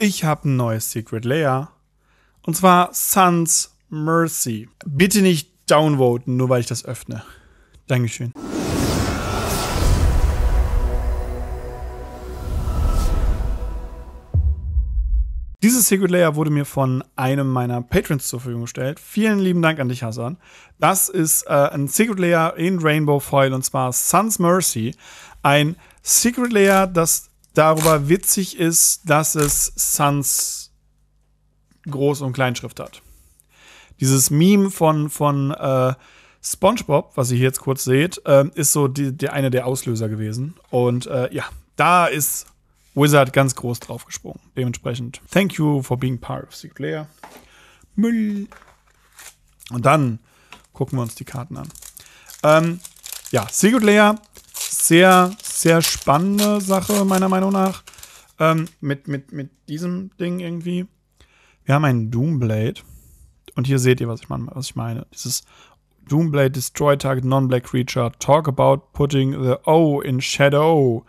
ich habe ein neues Secret Layer. Und zwar Sun's Mercy. Bitte nicht downvoten, nur weil ich das öffne. Dankeschön. Dieses Secret Layer wurde mir von einem meiner Patrons zur Verfügung gestellt. Vielen lieben Dank an dich, Hassan. Das ist äh, ein Secret Layer in Rainbow Foil und zwar Sun's Mercy. Ein Secret Layer, das darüber witzig ist, dass es Sans Groß- und Kleinschrift hat. Dieses Meme von, von äh, SpongeBob, was ihr hier jetzt kurz seht, äh, ist so die, die eine der Auslöser gewesen. Und äh, ja, da ist Wizard ganz groß drauf gesprungen. Dementsprechend, thank you for being part of Secret Lair. Müll. Und dann gucken wir uns die Karten an. Ähm, ja, Secret Lair, sehr sehr spannende Sache, meiner Meinung nach. Ähm, mit, mit, mit diesem Ding irgendwie. Wir haben einen Doomblade. Und hier seht ihr, was ich, was ich meine. Dieses Doomblade Destroy Target Non-Black Creature. Talk about putting the O in Shadow.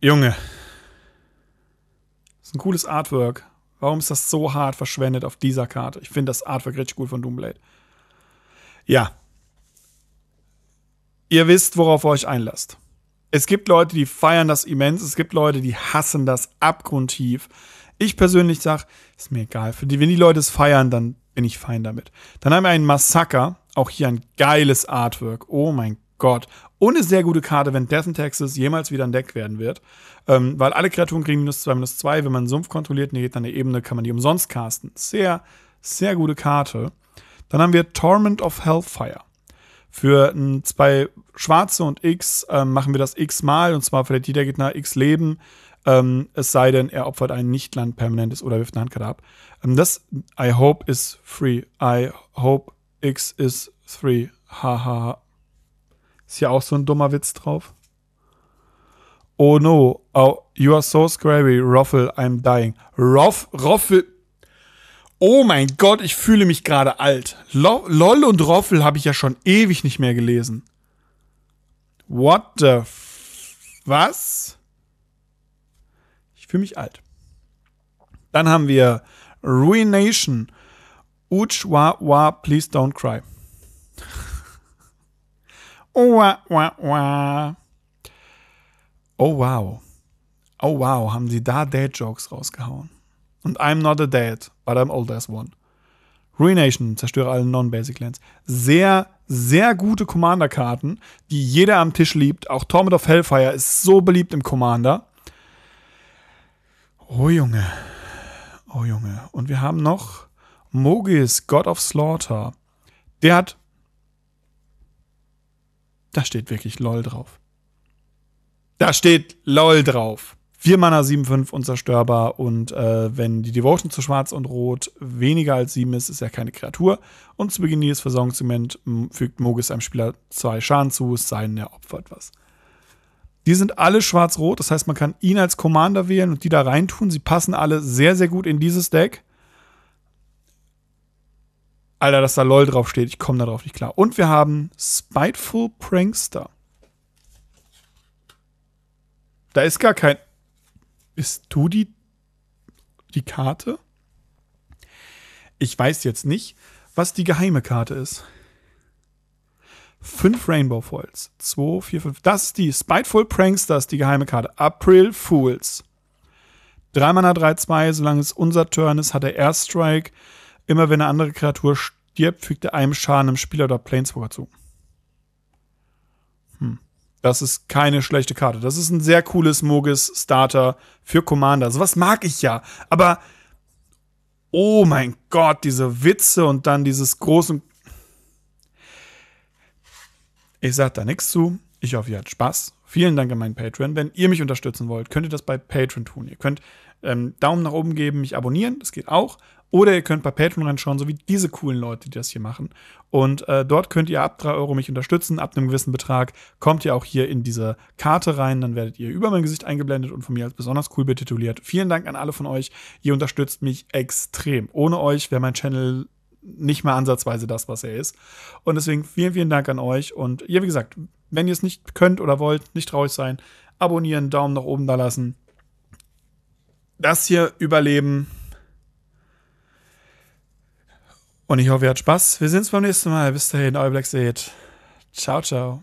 Junge. Das ist ein cooles Artwork. Warum ist das so hart verschwendet auf dieser Karte? Ich finde das Artwork richtig cool von Doomblade. Ja, ihr wisst, worauf ihr euch einlasst. Es gibt Leute, die feiern das immens, es gibt Leute, die hassen das abgrundtief. Ich persönlich sage, ist mir egal. Für die, wenn die Leute es feiern, dann bin ich fein damit. Dann haben wir einen Massaker, auch hier ein geiles Artwork. Oh mein Gott. Und eine sehr gute Karte, wenn Death in Texas jemals wieder ein Deck werden wird. Ähm, weil alle Kreaturen kriegen minus 2, minus 2. Wenn man einen Sumpf kontrolliert und die geht an eine Ebene, kann man die umsonst casten. Sehr, sehr gute Karte. Dann haben wir Torment of Hellfire. Für ein, zwei Schwarze und X ähm, machen wir das x-mal und zwar für der Titergegner x Leben. Ähm, es sei denn, er opfert ein Nichtland permanentes oder wirft eine Handkarte ab. Ähm, das I hope is free. I hope X is free. Haha. ist ja auch so ein dummer Witz drauf. Oh no. Oh, you are so scary. Roffel, I'm dying. Roff, Roffel. Oh mein Gott, ich fühle mich gerade alt. Lo LOL und Roffel habe ich ja schon ewig nicht mehr gelesen. What the f Was? Ich fühle mich alt. Dann haben wir Ruination. Uch wa wa, please don't cry. oh wa wa wa. Oh wow. Oh wow, haben sie da Dad-Jokes rausgehauen und I'm Not a Dad, but I'm Old as One. Ruination, zerstöre alle Non-Basic Lands. Sehr, sehr gute Commander-Karten, die jeder am Tisch liebt. Auch Torment of Hellfire ist so beliebt im Commander. Oh Junge. Oh Junge. Und wir haben noch Mogis, God of Slaughter. Der hat. Da steht wirklich LOL drauf. Da steht LOL drauf. 4 Mana, 7, 5, unzerstörbar. Und äh, wenn die Devotion zu Schwarz und Rot weniger als 7 ist, ist er keine Kreatur. Und zu Beginn jedes Versorgungszement fügt Mogis einem Spieler 2 Schaden zu, es sei denn, er opfert was. Die sind alle schwarz-rot, das heißt, man kann ihn als Commander wählen und die da reintun. Sie passen alle sehr, sehr gut in dieses Deck. Alter, dass da LOL draufsteht, ich komme darauf nicht klar. Und wir haben Spiteful Prankster. Da ist gar kein ist du die Karte? Ich weiß jetzt nicht, was die geheime Karte ist. Fünf Rainbow Foils. Zwei, vier, fünf. Das ist die Spiteful Pranksters, die geheime Karte. April Fools. 3 Mana drei, zwei. Solange es unser Turn ist, hat er Airstrike. Immer wenn eine andere Kreatur stirbt, fügt er einem Schaden im Spieler oder Planeswalker zu. Das ist keine schlechte Karte. Das ist ein sehr cooles Mogis-Starter für Commander. Sowas mag ich ja. Aber oh mein Gott, diese Witze und dann dieses große. Ich sag da nichts zu. Ich hoffe, ihr habt Spaß Vielen Dank an meinen Patreon. Wenn ihr mich unterstützen wollt, könnt ihr das bei Patreon tun. Ihr könnt ähm, Daumen nach oben geben, mich abonnieren, das geht auch. Oder ihr könnt bei Patreon reinschauen, so wie diese coolen Leute, die das hier machen. Und äh, dort könnt ihr ab 3 Euro mich unterstützen. Ab einem gewissen Betrag kommt ihr auch hier in diese Karte rein. Dann werdet ihr über mein Gesicht eingeblendet und von mir als besonders cool betituliert. Vielen Dank an alle von euch. Ihr unterstützt mich extrem. Ohne euch wäre mein Channel nicht mal ansatzweise das, was er ist. Und deswegen vielen, vielen Dank an euch. Und ja, wie gesagt, wenn ihr es nicht könnt oder wollt, nicht traurig sein. Abonnieren, Daumen nach oben da lassen. Das hier überleben. Und ich hoffe, ihr habt Spaß. Wir sehen uns beim nächsten Mal. Bis dahin, euer Black Seed. Ciao, ciao.